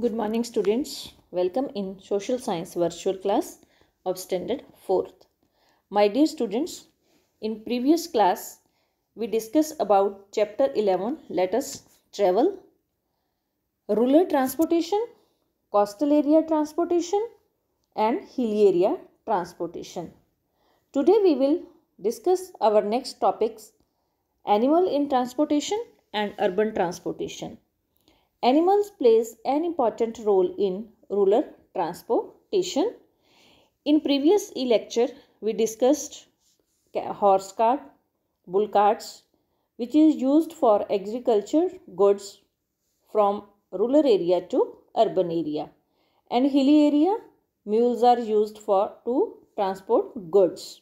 Good morning students. Welcome in Social Science virtual class of standard 4th. My dear students, in previous class we discussed about chapter 11 let us travel, rural transportation, coastal area transportation and hilly area transportation. Today we will discuss our next topics animal in transportation and urban transportation. Animals plays an important role in rural transportation. In previous lecture, we discussed horse cart, bull carts, which is used for agriculture goods from rural area to urban area. And hilly area, mules are used for to transport goods.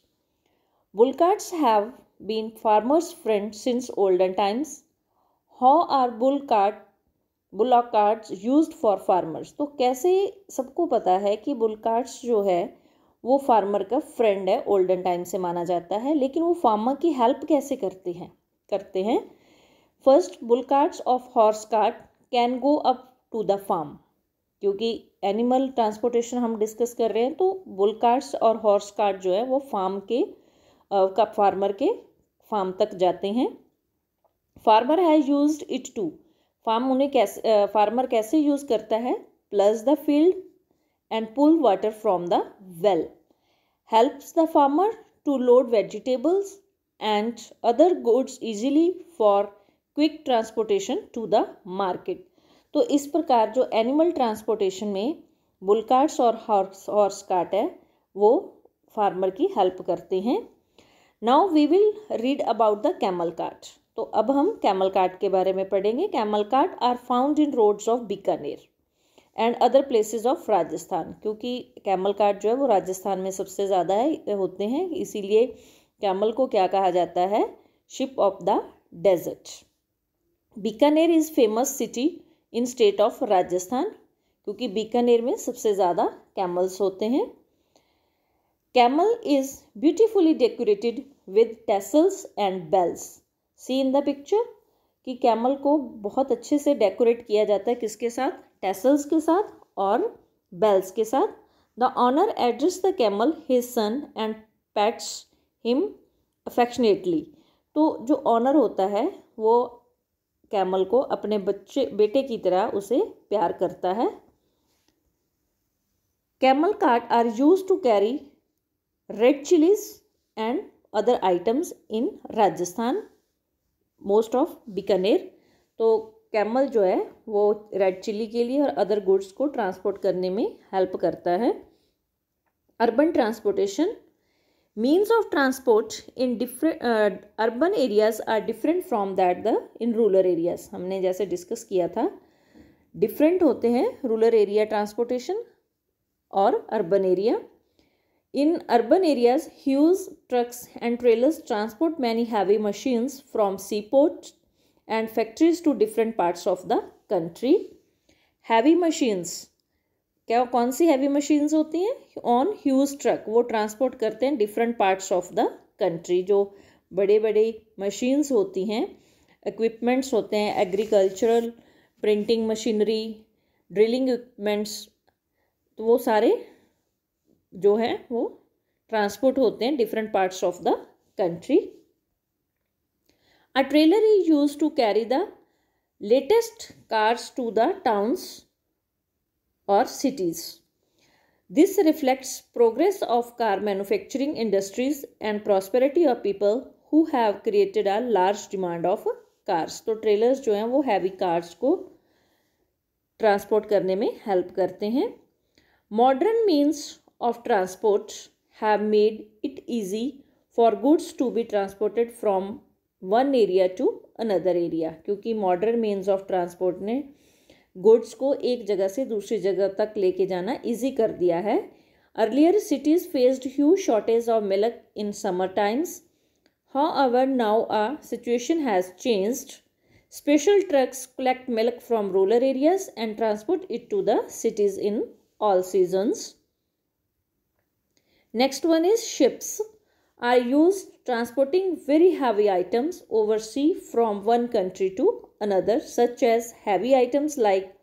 Bull carts have been farmers' friend since olden times. How are bull cart bull carts used for farmers तो कैसे सबको पता है कि bull cards जो है वो farmer का फ्रेंड है ओल्डन टाइम से माना जाता है लेकिन वो फार्मर की हेल्प कैसे करते हैं करते हैं first bull carts of horse cart can go up to the farm क्योंकि एनिमल ट्रांसपोर्टेशन हम डिस्कस कर रहे हैं तो बुल कार्ड्स और हॉर्स कार्ड जो है वो फार्म के का फार्मर के फार्म तक जाते हैं farmer has used it to farm उन्हें कैसे फार्मर कैसे यूज़ करता है plough the field and pull water from the well helps the farmer to load vegetables and other goods easily for quick transportation to the market तो इस प्रकार जो animal transportation में बुल और हॉर्स हॉर्स कार्ट है वो farmer की help करते हैं now we will read about the camel cart तो अब हम कैमल काट के बारे में पढ़ेंगे camel cart are found in roads of Bikaner and other places of Rajasthan क्योंकि कैमल काट जो है वो राजस्थान में सबसे ज़्यादा है होते हैं इसीलिए कैमल को क्या कहा जाता है ship of the desert Bikaner is famous city in state of Rajasthan क्योंकि बीकानेर में सबसे ज़्यादा कैमल्स होते हैं camel is beautifully decorated with tassels and bells see in the picture कि कैमल को बहुत अच्छे से डेकोरेट किया जाता है किसके साथ टेसल्स के साथ और बेल्स के साथ the owner address the camel his son and pats him affectionately तो जो ऑनर होता है वो कैमल को अपने बच्चे बेटे की तरह उसे प्यार करता है camel cart are used to carry red chilies and other items in Rajasthan most of Bikaner तो कैमल जो है वो रेड चिल्ली के लिए और अदर गुड्स को ट्रांसपोर्ट करने में हेल्प करता है urban transportation means of transport in different urban areas are different from that the in rural areas हमने जैसे डिस्कस किया था डिफरेंट होते हैं रूलर एरिया ट्रांसपोर्टेशन और urban area In urban areas, huge trucks and trailers transport many heavy machines from seaports and factories to different parts of the country. Heavy machines क्या कौन सी heavy machines होती हैं on huge truck वो transport करते हैं different parts of the country जो बड़े बड़े मशीन्स होती हैं इक्विपमेंट्स होते हैं agricultural printing machinery drilling equipments तो वो सारे जो है वो ट्रांसपोर्ट होते हैं different parts of the country a trailer is used to carry the latest cars to the towns और cities this reflects progress of car manufacturing industries and prosperity of people who have created a large demand of cars तो trailers जो हैं वो heavy तो cars को transport करने में help करते हैं modern means of transport have made it easy for goods to be transported from one area to another area क्योंकि modern means of transport ने goods को एक जगह से दूसरी जगह तक लेके जाना easy कर दिया है earlier cities faced huge shortage of milk in summer times however now a situation has changed special trucks collect milk from rural areas and transport it to the cities in all seasons Next one is ships are used transporting very heavy items over sea from one country to another such as heavy items like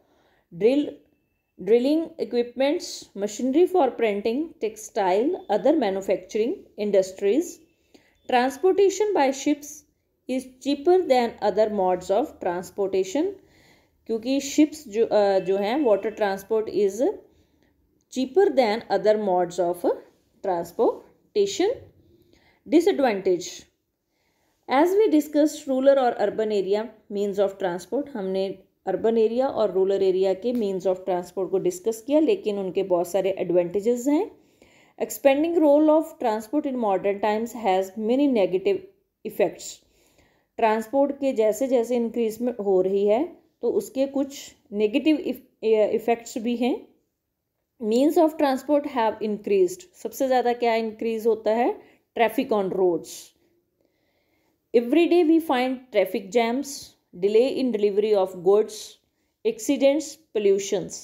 drill drilling equipments, machinery for printing, textile, other manufacturing industries. Transportation by ships is cheaper than other modes of transportation क्योंकि ships uh, जो हैं water transport is cheaper than other modes of transportation disadvantage as we discussed rural or urban area means of transport हमने urban area और rural area के means of transport को discuss किया लेकिन उनके बहुत सारे एडवांटेजेस हैं expanding role of transport in modern times has many negative effects transport के जैसे जैसे इंक्रीजमेंट हो रही है तो उसके कुछ नेगेटिव इफ़ेक्ट्स भी हैं means of transport have increased सबसे ज़्यादा क्या इंक्रीज होता है traffic on roads every day we find traffic jams delay in delivery of goods accidents pollutions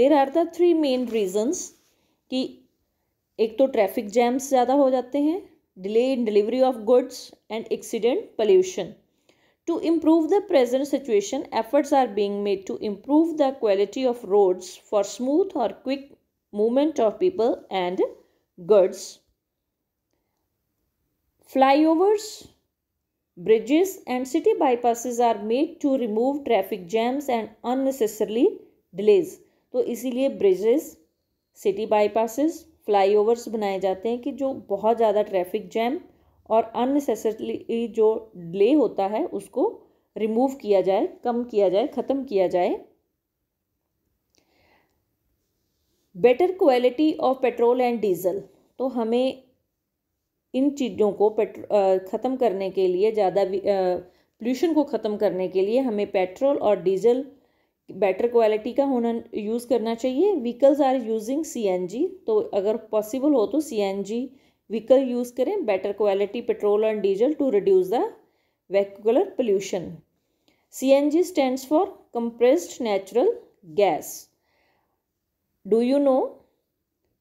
there are the three main reasons कि एक तो ट्रैफिक जैम्स ज़्यादा हो जाते हैं delay in delivery of goods and accident pollution To improve the present situation, efforts are being made to improve the quality of roads for smooth or quick movement of people and goods. Flyovers, bridges and city bypasses are made to remove traffic jams and unnecessarily delays. तो इसीलिए bridges city bypasses flyovers बनाए जाते हैं कि जो बहुत ज़्यादा traffic jam और अननेसेसरली जो डिले होता है उसको रिमूव किया जाए कम किया जाए ख़त्म किया जाए better quality of petrol and diesel तो हमें इन चीज़ों को ख़त्म करने के लिए ज़्यादा पोल्यूशन को ख़त्म करने के लिए हमें पेट्रोल और डीज़ल बेटर क्वालिटी का होना यूज़ करना चाहिए व्हीकल्स आर यूजिंग सीएनजी तो अगर पॉसिबल हो तो सीएनजी व्हीकल यूज़ करें better quality petrol and diesel to reduce the vehicular pollution C N G stands for compressed natural gas do you know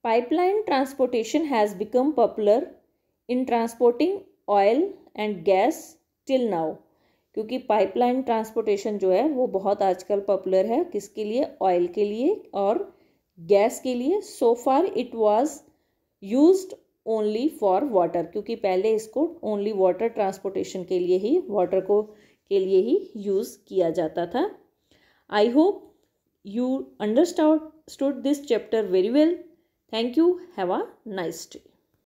pipeline transportation has become popular in transporting oil and gas till now क्योंकि pipeline transportation जो है वो बहुत आजकल popular है किसके लिए oil के लिए और गैस के लिए so far it was use only for water क्योंकि पहले इसको ओनली वाटर ट्रांसपोर्टेशन के लिए ही वाटर को के लिए ही यूज़ किया जाता था I hope you studied this chapter very well thank you have a nice day